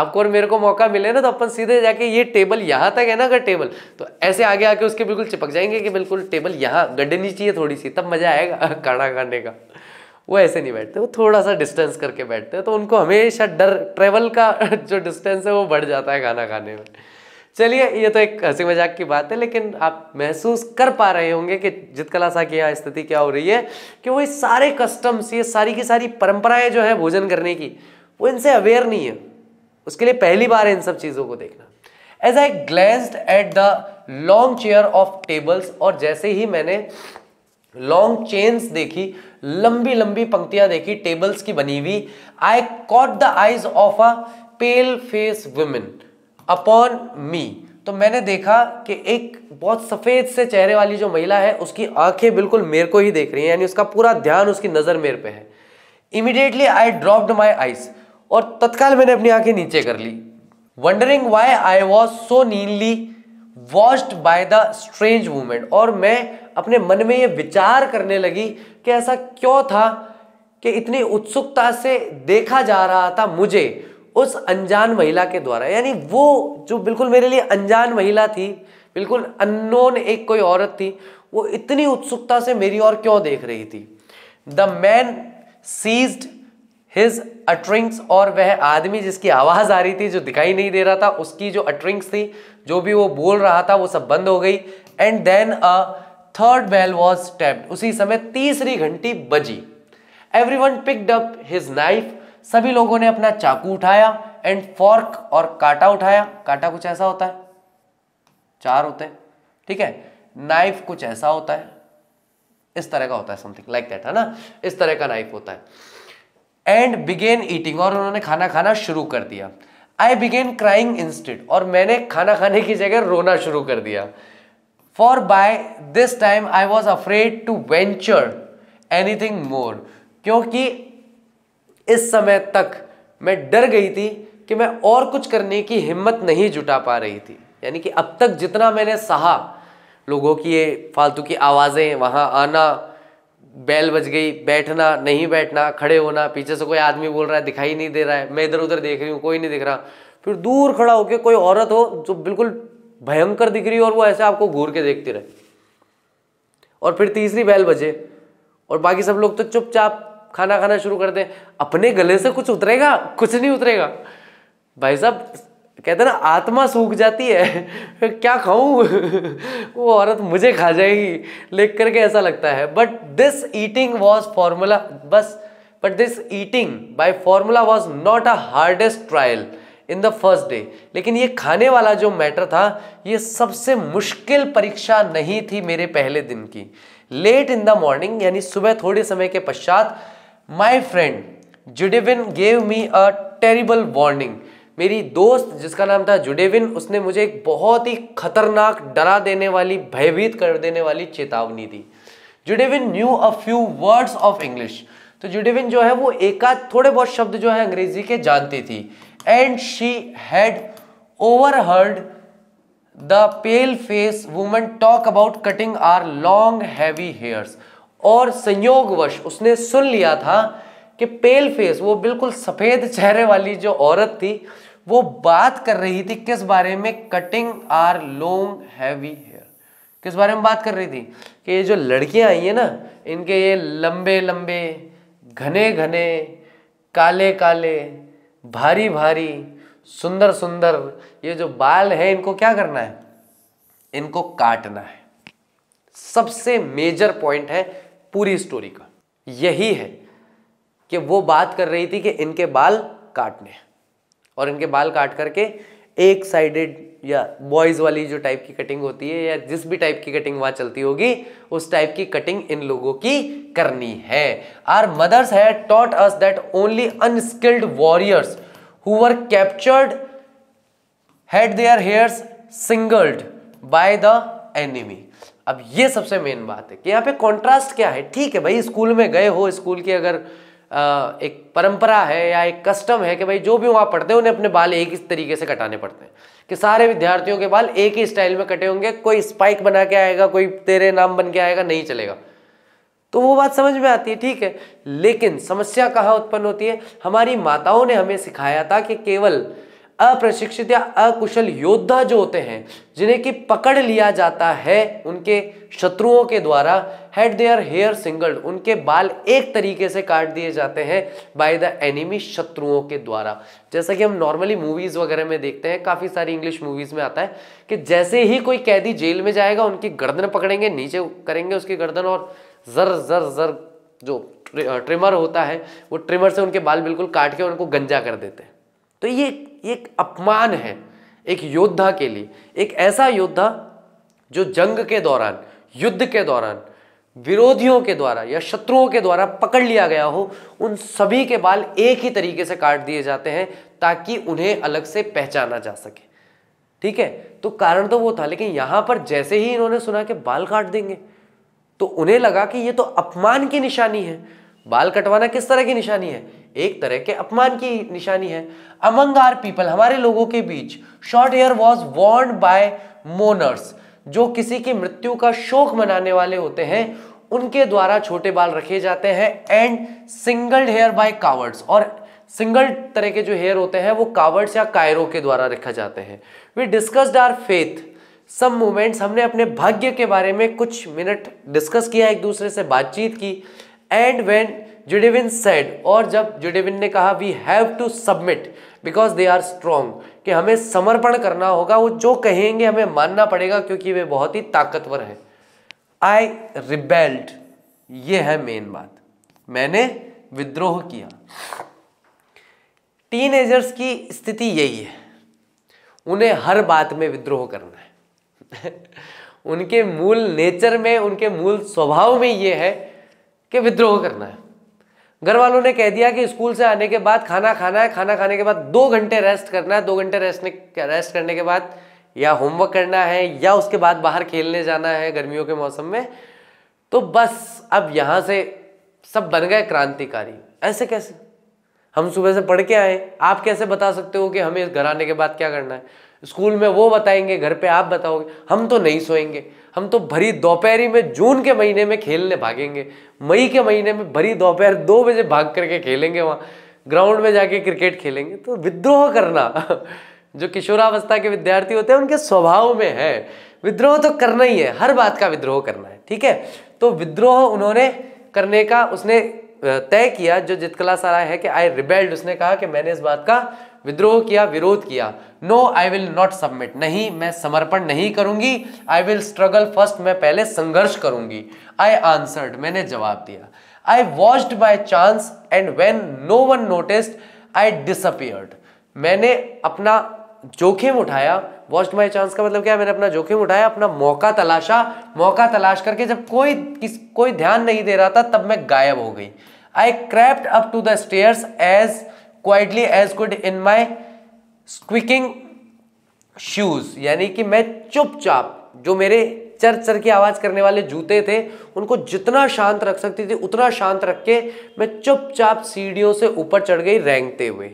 आपको और मेरे को मौका मिले ना तो अपन सीधे जाके ये टेबल यहाँ तक है ना अगर टेबल तो ऐसे आगे आके उसके बिल्कुल चिपक जाएंगे कि बिल्कुल टेबल यहाँ गड्ढे नीचे चाहिए थोड़ी सी तब मज़ा आएगा <laughs> खाना खाने का वो ऐसे नहीं बैठते वो थोड़ा सा डिस्टेंस करके बैठते हैं तो उनको हमेशा डर ट्रेवल का <laughs> जो डिस्टेंस है वो बढ़ जाता है खाना खाने में चलिए ये तो एक हंसी मजाक की बात है लेकिन आप महसूस कर पा रहे होंगे कि जितकला सा की यहाँ स्थिति क्या हो रही है कि वो ये सारे कस्टम्स ये सारी की सारी परंपराएं जो है भोजन करने की वो इनसे अवेयर नहीं है उसके लिए पहली बार है इन सब चीज़ों को देखना as I glanced at the long chair of tables और जैसे ही मैंने लॉन्ग चेन्स देखी लंबी लंबी पंक्तियां देखी टेबल्स की बनी हुई I caught the eyes of a pale face women upon me तो मैंने देखा कि एक बहुत सफ़ेद से चेहरे वाली जो महिला है उसकी आंखें बिल्कुल मेरे को ही देख रही हैं यानी उसका पूरा ध्यान उसकी नज़र मेरे पे है immediately I dropped my eyes और तत्काल मैंने अपनी आंखें नीचे कर ली wondering why I was so keenly watched by the strange movement और मैं अपने मन में ये विचार करने लगी कि ऐसा क्यों था कि इतनी उत्सुकता से देखा जा रहा था मुझे उस अनजान महिला के द्वारा यानी वो जो बिल्कुल मेरे लिए अनजान महिला थी बिल्कुल अननोन एक कोई औरत थी वो इतनी उत्सुकता से मेरी और क्यों देख रही थी the man ceased his utterings और वह आदमी जिसकी आवाज़ आ रही थी जो दिखाई नहीं दे रहा था उसकी जो अटरिंग्स थी जो भी वो बोल रहा था वो सब बंद हो गई and then a third bell was tapped उसी समय तीसरी घंटी बजी every one picked up his knife सभी लोगों ने अपना चाकू उठाया एंड फॉर्क और काटा उठाया काटा कुछ ऐसा होता है चार होते हैं ठीक है नाइफ कुछ ऐसा होता है इस तरह का होता है समथिंग लाइक दैट है ना इस तरह का नाइफ होता है एंड बिगेन ईटिंग और उन्होंने खाना खाना शुरू कर दिया आई बिगेन क्राइंग इंस्टेंट और मैंने खाना खाने की जगह रोना शुरू कर दिया for by this time I was afraid to venture anything more क्योंकि इस समय तक मैं डर गई थी कि मैं और कुछ करने की हिम्मत नहीं जुटा पा रही थी यानी कि अब तक जितना मैंने सहा लोगों की ये फालतू की आवाज़ें वहाँ आना बैल बज गई बैठना नहीं बैठना खड़े होना पीछे से कोई आदमी बोल रहा है दिखाई नहीं दे रहा है मैं इधर उधर देख रही हूँ कोई नहीं दिख रहा फिर दूर खड़ा होकर कोई औरत हो जो बिल्कुल भयंकर दिख रही हो और वो ऐसे आपको घूर के देखती रहे और फिर तीसरी बैल बजे और बाकी सब लोग तो चुपचाप खाना खाना शुरू कर दें अपने गले से कुछ उतरेगा कुछ नहीं उतरेगा भाई साहब कहते ना आत्मा सूख जाती है क्या खाऊं वो औरत मुझे खा जाएगी लिख करके ऐसा लगता है but this eating was formula बस but this eating by formula was not a hardest trial in the first day लेकिन ये खाने वाला जो मैटर था ये सबसे मुश्किल परीक्षा नहीं थी मेरे पहले दिन की लेट इन द मॉर्निंग यानी सुबह थोड़े समय के पश्चात my friend Judewin gave me a terrible warning मेरी दोस्त जिसका नाम था जुडेविन उसने मुझे एक बहुत ही खतरनाक डरा देने वाली भयभीत कर देने वाली चेतावनी दी Judewin knew a few words of English तो जुडेविन जो है वो एकाध थोड़े बहुत शब्द जो है अंग्रेजी के जानती थी and she had overheard the pale face woman talk about cutting our long heavy hairs और संयोगवश उसने सुन लिया था कि पेल फेस वो बिल्कुल सफ़ेद चेहरे वाली जो औरत थी वो बात कर रही थी किस बारे में cutting our long heavy hair किस बारे में बात कर रही थी कि ये जो लड़कियां आई हैं ना इनके ये लंबे लंबे घने घने काले काले भारी भारी सुंदर सुंदर ये जो बाल है इनको क्या करना है इनको काटना है सबसे मेजर पॉइंट है पूरी स्टोरी का यही है कि वो बात कर रही थी कि इनके बाल काटने और इनके बाल काट करके एक साइडेड या बॉयज़ वाली जो टाइप की कटिंग होती है या जिस भी टाइप की कटिंग वहां चलती होगी उस टाइप की कटिंग इन लोगों की करनी है our mothers had taught us that only unskilled warriors who are captured had their hairs shingled by the enemy अब ये सबसे मेन बात है कि यहाँ पे कॉन्ट्रास्ट क्या है ठीक है भाई स्कूल में गए हो स्कूल की अगर एक परंपरा है या एक कस्टम है कि भाई जो भी वहाँ पढ़ते हैं उन्हें अपने बाल एक ही तरीके से कटाने पड़ते हैं कि सारे विद्यार्थियों के बाल एक ही स्टाइल में कटे होंगे कोई स्पाइक बना के आएगा कोई तेरे नाम बन के आएगा नहीं चलेगा तो वो बात समझ में आती है ठीक है लेकिन समस्या कहाँ उत्पन्न होती है हमारी माताओं ने हमें सिखाया था कि केवल अप्रशिक्षित या अकुशल योद्धा जो होते हैं जिन्हें कि पकड़ लिया जाता है उनके शत्रुओं के द्वारा हेड देयर हेयर सिंगल्ड उनके बाल एक तरीके से काट दिए जाते हैं बाय द एनिमी शत्रुओं के द्वारा जैसा कि हम नॉर्मली मूवीज वगैरह में देखते हैं काफ़ी सारी इंग्लिश मूवीज में आता है कि जैसे ही कोई कैदी जेल में जाएगा उनकी गर्दन पकड़ेंगे नीचे करेंगे उसकी गर्दन और जर जर जर जो ट्रिमर होता है वो ट्रिमर से उनके बाल बिल्कुल काट के उनको गंजा कर देते हैं तो ये एक अपमान है एक योद्धा के लिए एक ऐसा योद्धा जो जंग के दौरान युद्ध के दौरान विरोधियों के द्वारा या शत्रुओं के द्वारा पकड़ लिया गया हो उन सभी के बाल एक ही तरीके से काट दिए जाते हैं ताकि उन्हें अलग से पहचाना जा सके ठीक है तो कारण तो वो था लेकिन यहां पर जैसे ही इन्होंने सुना कि बाल काट देंगे तो उन्हें लगा कि ये तो अपमान की निशानी है बाल कटवाना किस तरह की निशानी है एक तरह के अपमान की निशानी है अमंग आर पीपल हमारे लोगों के बीच short hair was worn by mourners जो किसी की मृत्यु का शोक मनाने वाले होते हैं उनके द्वारा छोटे बाल रखे जाते हैं and shingled hair by cowards और सिंगल तरह के जो हेयर होते हैं वो कावर्ड्स या कायरों के द्वारा रखा जाते हैं we discussed our fate some moments हमने अपने भाग्य के बारे में कुछ मिनट डिस्कस किया एक दूसरे से बातचीत की एंड वेन जुडेविन सेड और जब जुडेविन ने कहा we have to submit because they are strong कि हमें समर्पण करना होगा वो जो कहेंगे हमें मानना पड़ेगा क्योंकि वे बहुत ही ताकतवर हैं आई रिबेल्ट ये है मेन बात मैंने विद्रोह किया एजर्स की स्थिति यही है उन्हें हर बात में विद्रोह करना है <laughs> उनके मूल नेचर में उनके मूल स्वभाव में यह है कि विद्रोह करना है घर वालों ने कह दिया कि स्कूल से आने के बाद खाना खाना है खाना खाने के बाद दो घंटे रेस्ट करना है दो घंटे रेस्ट रेस्ट करने के बाद या होमवर्क करना है या उसके बाद बाहर खेलने जाना है गर्मियों के मौसम में तो बस अब यहाँ से सब बन गए क्रांतिकारी ऐसे कैसे हम सुबह से पढ़ के आए आप कैसे बता सकते हो कि हमें घर आने के बाद क्या करना है स्कूल में वो बताएंगे घर पे आप बताओगे हम तो नहीं सोएंगे हम तो भरी दोपहरी में जून के महीने में खेलने भागेंगे मई के महीने में भरी दोपहर दो बजे भाग करके खेलेंगे वहाँ ग्राउंड में जाके क्रिकेट खेलेंगे तो विद्रोह करना <laughs> जो किशोरावस्था के विद्यार्थी होते हैं उनके स्वभाव में है विद्रोह तो करना ही है हर बात का विद्रोह करना है ठीक है तो विद्रोह उन्होंने करने का उसने तय किया जो जितकला सारा है कि आई रिबेल्ड उसने कहा कि मैंने इस बात का विद्रोह किया विरोध किया no I will not submit नहीं मैं समर्पण नहीं करूंगी आई विल स्ट्रगल फर्स्ट मैं पहले संघर्ष करूंगी आई आंसर्ड मैंने जवाब दिया I watched by chance and when no one noticed I disappeared मैंने अपना जोखिम उठाया वॉस्ट बाई चांस का मतलब क्या है मैंने अपना जोखिम उठाया अपना मौका तलाशा मौका तलाश करके जब कोई किस कोई ध्यान नहीं दे रहा था तब मैं गायब हो गई I crept up to the stairs as quietly as could in my squeaking shoes यानी कि मैं चुपचाप जो मेरे चर चर की आवाज करने वाले जूते थे उनको जितना शांत रख सकती थी उतना शांत रख के मैं चुपचाप सीढ़ियों से ऊपर चढ़ गई रेंगते हुए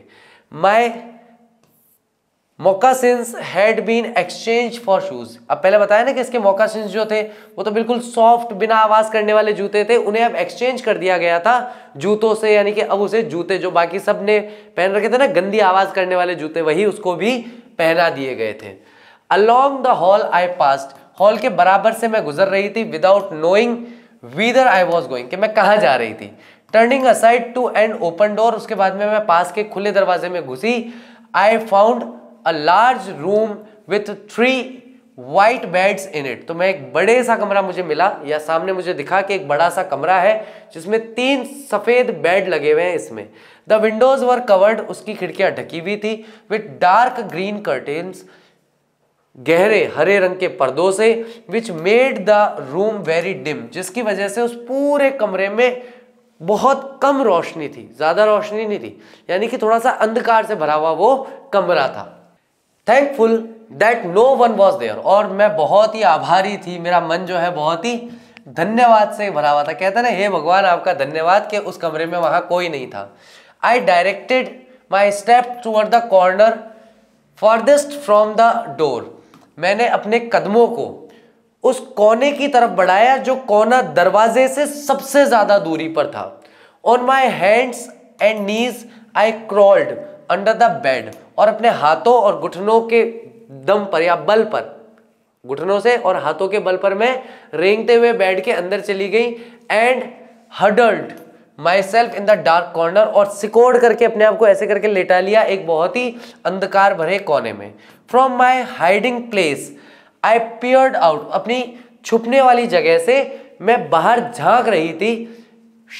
my moccasins had been exchanged for shoes अब पहले बताया ना कि इसके मोकासिंस जो थे वो तो बिल्कुल सॉफ्ट बिना आवाज करने वाले जूते थे उन्हें अब एक्सचेंज कर दिया गया था जूतों से यानी कि अब उसे जूते जो बाकी सब ने पहन रखे थे ना गंदी आवाज करने वाले जूते वही उसको भी पहना दिए गए थे along the hall I passed hall के बराबर से मैं गुजर रही थी without knowing whether I was going मैं कहाँ जा रही थी turning aside to an open door उसके बाद में मैं पास के खुले दरवाजे में घुसी I found a large room with three white beds in it तो मैं एक बड़े सा कमरा मुझे मिला या सामने मुझे दिखा कि एक बड़ा सा कमरा है जिसमें तीन सफ़ेद बेड लगे हुए हैं इसमें द विंडोज़ वर कवर्ड उसकी खिड़कियां ढकी हुई थी विथ डार्क ग्रीन कर्टेन्स गहरे हरे रंग के पर्दों से which made the room very dim जिसकी वजह से उस पूरे कमरे में बहुत कम रोशनी थी ज़्यादा रोशनी नहीं थी यानी कि थोड़ा सा अंधकार से भरा हुआ वो कमरा था thankful that no one was there और मैं बहुत ही आभारी थी मेरा मन जो है बहुत ही धन्यवाद से भरा हुआ था कहते ना हे भगवान आपका धन्यवाद कि उस कमरे में वहाँ कोई नहीं था I directed my step toward the corner farthest from the door मैंने अपने कदमों को उस कोने की तरफ बढ़ाया जो कोना दरवाजे से सबसे ज़्यादा दूरी पर था on my hands and knees I crawled under the bed और अपने हाथों और घुटनों के दम पर या बल पर घुटनों से और हाथों के बल पर मैं रेंगते हुए बेड के अंदर चली गई and huddled myself in the dark corner और सिकोड़ करके अपने आप को ऐसे करके लेटा लिया एक बहुत ही अंधकार भरे कोने में from my hiding place I peered out अपनी छुपने वाली जगह से मैं बाहर झांक रही थी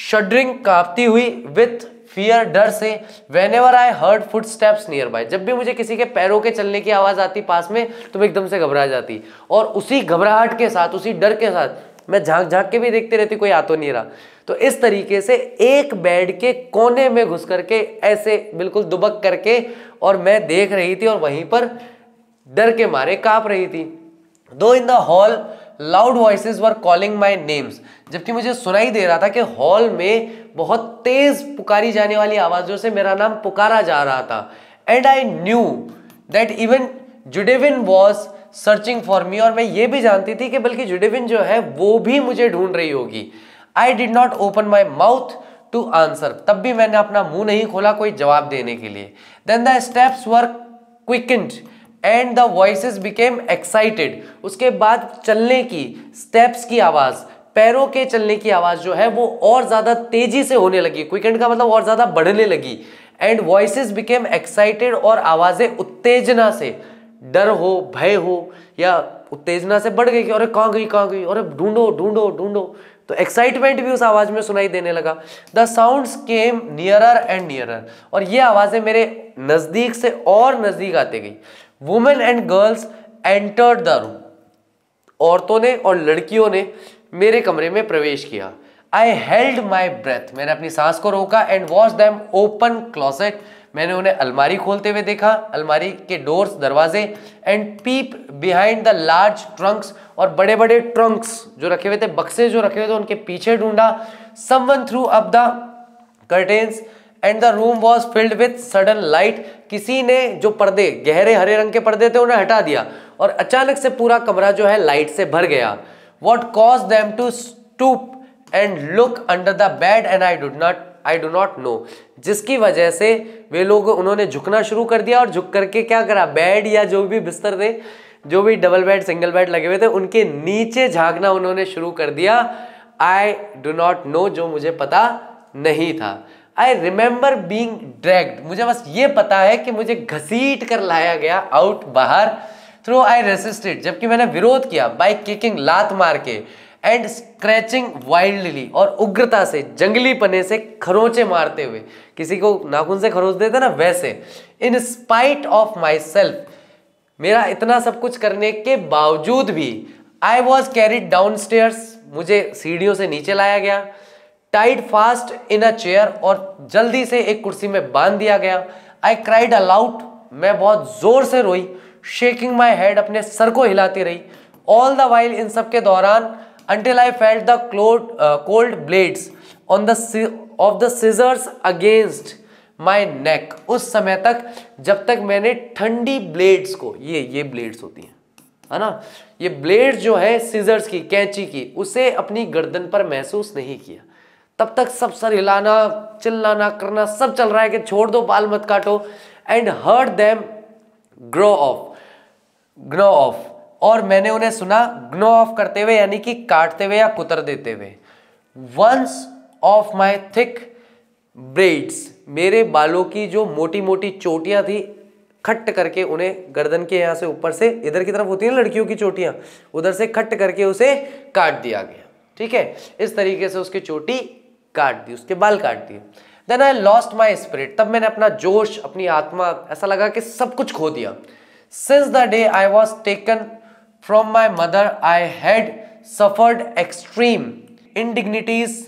शडरिंग कांपती हुई विथ फियर डर से whenever I heard footsteps nearby जब भी मुझे किसी के पैरों के चलने की आवाज़ आती पास में तो मैं एकदम से घबरा जाती और उसी घबराहट के साथ उसी डर के साथ मैं झांक झांक के भी देखती रहती कोई आ तो नहीं रहा तो इस तरीके से एक बेड के कोने में घुस करके ऐसे बिल्कुल दुबक करके और मैं देख रही थी और वहीं पर डर के मारे कांप रही थी though in the hall loud voice were calling my names जबकि मुझे सुनाई दे रहा था कि हॉल में बहुत तेज पुकारी जाने वाली आवाज़ों से मेरा नाम पुकारा जा रहा था and I knew that even Judewin was searching for me और मैं ये भी जानती थी कि बल्कि जुडेविन जो है वो भी मुझे ढूंढ रही होगी I did not open my mouth to answer तब भी मैंने अपना मुंह नहीं खोला कोई जवाब देने के लिए then the steps were quickened and the voice became excited उसके बाद चलने की स्टेप्स की आवाज़ पैरों के चलने की आवाज़ जो है वो और ज़्यादा तेजी से होने लगी क्विकेंड का मतलब और ज़्यादा बढ़ने लगी एंड वॉइस बिकेम एक्साइटेड और आवाज़ें उत्तेजना से डर हो भय हो या उत्तेजना से बढ़ गई कि अरे कहाँ गई कहाँ गई अरे ढूंढो ढूंढो ढूंढो तो एक्साइटमेंट भी उस आवाज़ में सुनाई देने लगा the sound came nearer and nearer और ये आवाज़ें मेरे नज़दीक से और नज़दीक आते गई women and girls entered the room औरतों ने और लड़कियों ने मेरे कमरे में प्रवेश किया आई हेल्ड माई ब्रेथ मैंने अपनी सांस को रोका and watch them open closet मैंने उन्हें अलमारी खोलते हुए देखा अलमारी के डोर्स दरवाजे and peep behind the large trunks और बड़े बड़े ट्रंक्स जो रखे हुए थे बक्से जो रखे हुए थे उनके पीछे ढूंढा someone threw up the curtains and the room was filled with sudden light किसी ने जो पर्दे गहरे हरे रंग के पर्दे थे उन्हें हटा दिया और अचानक से पूरा कमरा जो है लाइट से भर गया what caused them to stoop and look under the bed and I do not I do not know जिसकी वजह से वे लोग उन्होंने झुकना शुरू कर दिया और झुक करके क्या करा बेड या जो भी बिस्तर थे जो भी डबल बेड सिंगल बेड लगे हुए थे उनके नीचे झांकना उन्होंने शुरू कर दिया आई डो नॉट नो जो मुझे पता नहीं था आई रिमेंबर बींग ड्रैग्ड मुझे बस ये पता है कि मुझे घसीट कर लाया गया आउट बाहर थ्रो आई रेसिस्टेड जबकि मैंने विरोध किया बाई किकिंग लात मार के एंड स्क्रैचिंग वाइल्डली और उग्रता से जंगली पने से खरोचे मारते हुए किसी को नाखून से खरोच देते ना वैसे in spite of myself मेरा इतना सब कुछ करने के बावजूद भी I was carried downstairs मुझे सीढ़ियों से नीचे लाया गया tied fast in a chair और जल्दी से एक कुर्सी में बांध दिया गया आई क्राइड अलाउट मैं बहुत जोर से रोई शेकिंग माई हेड अपने सर को हिलाती रही ऑल द वाइल इन सब के दौरान until I felt the cold cold blades on the of the scissors against my neck उस समय तक जब तक मैंने ठंडी ब्लेड्स को ये ये ब्लेड्स होती हैं है ना ये ब्लेड जो है सीजर्स की कैंची की उसे अपनी गर्दन पर महसूस नहीं किया तब तक सब सर हिलाना चिल्लाना करना सब चल रहा है कि छोड़ दो बाल मत काटो and heard them gnaw off gnaw off और मैंने उन्हें सुना ग्नो ऑफ करते हुए यानी कि काटते हुए या कुतर देते हुए one of my thick braids मेरे बालों की जो मोटी मोटी चोटियां थी खट करके उन्हें गर्दन के यहाँ से ऊपर से इधर की तरफ होती है लड़कियों की चोटियां उधर से खट करके उसे काट दिया गया ठीक है इस तरीके से उसकी चोटी काट दी उसके बाल काट दिए then I lost my spirit तब मैंने अपना जोश अपनी आत्मा ऐसा लगा कि सब कुछ खो दिया since the day I was taken from my mother I had suffered extreme indignities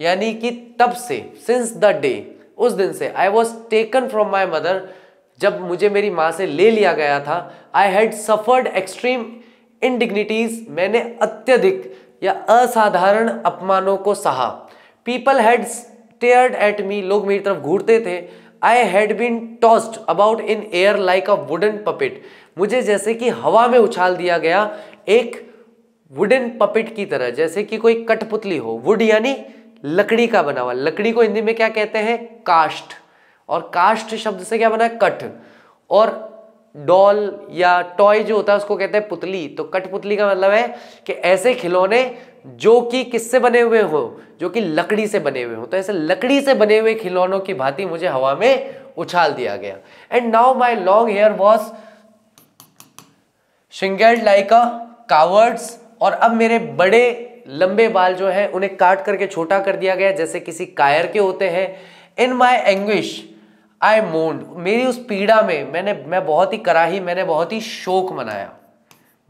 यानी कि तब से सिंस द डे उस दिन से I was taken from my mother जब मुझे मेरी माँ से ले लिया गया था I had suffered extreme indignities मैंने अत्यधिक या असाधारण अपमानों को सहा people had stared at me लोग मेरी तरफ घूरते थे I had been tossed about in air like a wooden puppet मुझे जैसे कि हवा में उछाल दिया गया एक वुडन पपेट की तरह जैसे कि कोई कठपुतली हो वुड यानी लकड़ी का बना हुआ लकड़ी को हिंदी में क्या कहते हैं कास्ट और कास्ट शब्द से क्या बना है कठ और डॉल या टॉय जो होता है उसको कहते हैं पुतली तो कठपुतली का मतलब है कि ऐसे खिलौने जो कि किससे बने हुए हो जो कि लकड़ी से बने हुए हो तो ऐसे लकड़ी से बने हुए खिलौनों की भांति मुझे हवा में उछाल दिया गया and now my long hair was shingled like a cowards और अब मेरे बड़े लंबे बाल जो है उन्हें काट करके छोटा कर दिया गया जैसे किसी कायर के होते हैं इन माई एंग्विश आई मोन्ड मेरी उस पीड़ा में मैंने मैं बहुत ही कराही मैंने बहुत ही शोक मनाया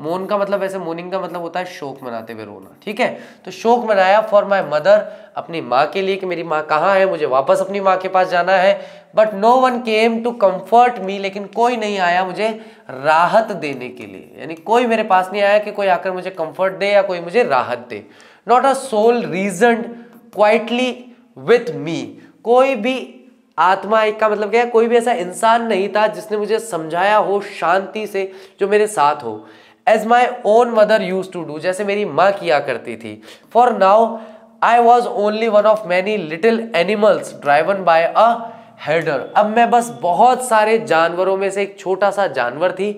मोन का मतलब वैसे मोनिंग का मतलब होता है शोक मनाते हुए रोना ठीक है तो शोक मनाया फॉर माई मदर अपनी माँ के लिए कि मेरी माँ कहाँ है मुझे वापस अपनी माँ के पास जाना है but no one came to comfort me लेकिन कोई नहीं आया मुझे राहत देने के लिए यानी कोई मेरे पास नहीं आया कि कोई आकर मुझे कम्फर्ट दे या कोई मुझे राहत दे not a soul reasoned quietly with me कोई भी आत्मा एक का मतलब क्या है कोई भी ऐसा इंसान नहीं था जिसने मुझे समझाया हो शांति से जो मेरे साथ हो as my own mother used to do जैसे मेरी माँ किया करती थी for now I was only one of many little animals driven by a herder अब मैं बस बहुत सारे जानवरों में से एक छोटा सा जानवर थी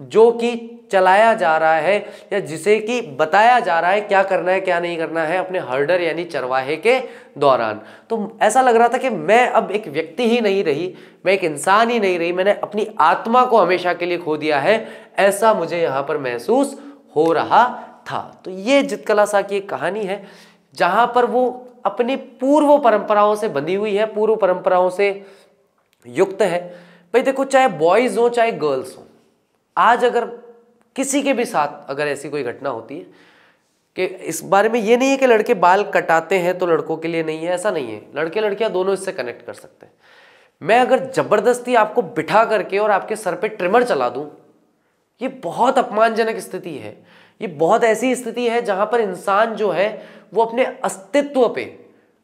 जो कि चलाया जा रहा है या जिसे कि बताया जा रहा है क्या करना है क्या नहीं करना है अपने हर्डर यानी चरवाहे के दौरान तो ऐसा लग रहा था कि मैं अब एक व्यक्ति ही नहीं रही मैं एक इंसान ही नहीं रही मैंने अपनी आत्मा को हमेशा के लिए खो दिया है ऐसा मुझे यहाँ पर महसूस हो रहा था तो ये जितकला सा की एक कहानी है जहाँ पर वो अपनी पूर्व परंपराओं से बंधी हुई है पूर्व परंपराओं से युक्त है भाई देखो चाहे बॉयज़ हो चाहे गर्ल्स हो आज अगर किसी के भी साथ अगर ऐसी कोई घटना होती है कि इस बारे में ये नहीं है कि लड़के बाल कटाते हैं तो लड़कों के लिए नहीं है ऐसा नहीं है लड़के लड़कियां दोनों इससे कनेक्ट कर सकते हैं मैं अगर ज़बरदस्ती आपको बिठा करके और आपके सर पे ट्रिमर चला दूं ये बहुत अपमानजनक स्थिति है ये बहुत ऐसी स्थिति है जहाँ पर इंसान जो है वो अपने अस्तित्व पे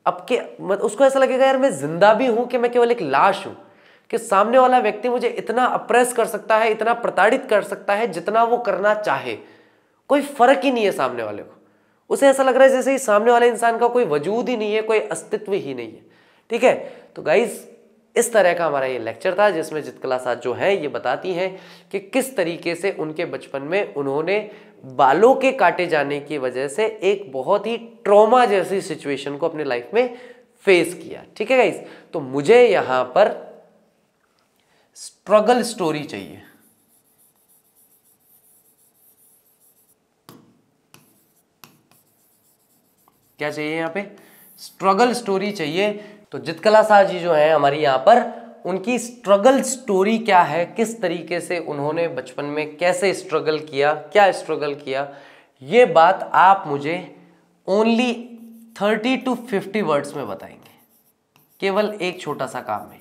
आपके मत उसको ऐसा लगेगा यार मैं जिंदा भी हूँ कि मैं केवल एक लाश हूँ कि सामने वाला व्यक्ति मुझे इतना अप्रेस कर सकता है इतना प्रताड़ित कर सकता है जितना वो करना चाहे कोई फर्क ही नहीं है सामने वाले को उसे ऐसा लग रहा है जैसे ही सामने वाले इंसान का कोई वजूद ही नहीं है कोई अस्तित्व ही नहीं है ठीक है तो गाइज इस तरह का हमारा ये लेक्चर था जिसमें जितकला साथ जो है ये बताती हैं कि किस तरीके से उनके बचपन में उन्होंने बालों के काटे जाने की वजह से एक बहुत ही ट्रॉमा जैसी सिचुएशन को अपने लाइफ में फेस किया ठीक है गाइज तो मुझे यहाँ पर स्ट्रगल स्टोरी चाहिए क्या चाहिए यहां पे स्ट्रगल स्टोरी चाहिए तो जितकला शाह जी जो है हमारी यहां पर उनकी स्ट्रगल स्टोरी क्या है किस तरीके से उन्होंने बचपन में कैसे स्ट्रगल किया क्या स्ट्रगल किया ये बात आप मुझे only thirty two fifty words में बताएंगे केवल एक छोटा सा काम है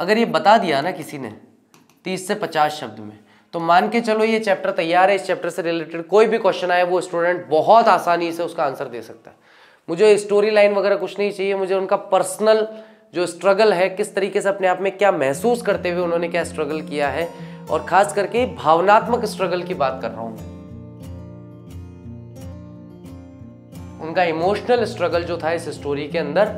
अगर ये बता दिया ना किसी ने तीस से पचास शब्द में तो मान के चलो ये चैप्टर तैयार है इस चैप्टर से रिलेटेड कोई भी क्वेश्चन आए वो स्टूडेंट बहुत आसानी से उसका आंसर दे सकता है मुझे स्टोरी लाइन वगैरह कुछ नहीं चाहिए मुझे उनका पर्सनल जो स्ट्रगल है किस तरीके से अपने आप में क्या महसूस करते हुए उन्होंने क्या स्ट्रगल किया है और खास करके भावनात्मक स्ट्रगल की बात कर रहा हूं उनका इमोशनल स्ट्रगल जो था इस स्टोरी के अंदर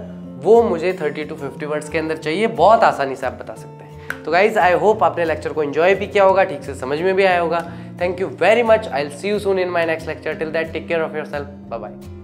वो मुझे 30 टू 50 वर्ड्स के अंदर चाहिए बहुत आसानी से आप बता सकते हैं तो गाइज आई होप आपने लेक्चर को इन्जॉय भी किया होगा ठीक से समझ में भी आया होगा thank you very much I see you soon in my next lecture till that take care of yourself bye